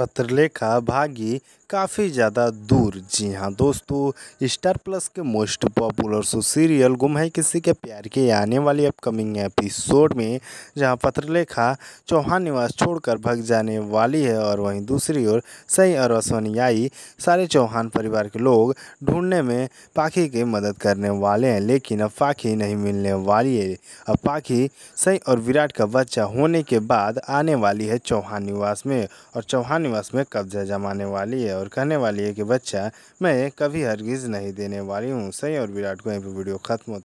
पत्रलेखा भागी काफ़ी ज़्यादा दूर जी हाँ दोस्तों स्टार प्लस के most popular show serial Gum Hai किसी के प्यार के आने वाली अपकमिंग एपिसोड में जहाँ पत्रलेखा चौहान निवास छोड़कर भग जाने वाली है और वहीं दूसरी ओर सही और असवनियाई सारे चौहान परिवार के लोग ढूंढने में पाखी की मदद करने वाले हैं लेकिन अब पाखी नहीं मिलने वाली है अब पाखी सई और विराट का बच्चा होने के बाद आने वाली है चौहान निवास में और चौहान वश में कब्जा जमाने वाली है और कहने वाली है कि बच्चा मैं कभी हरगिज़ नहीं देने वाली हूँ सही और विराट को यहीं पर वीडियो खत्म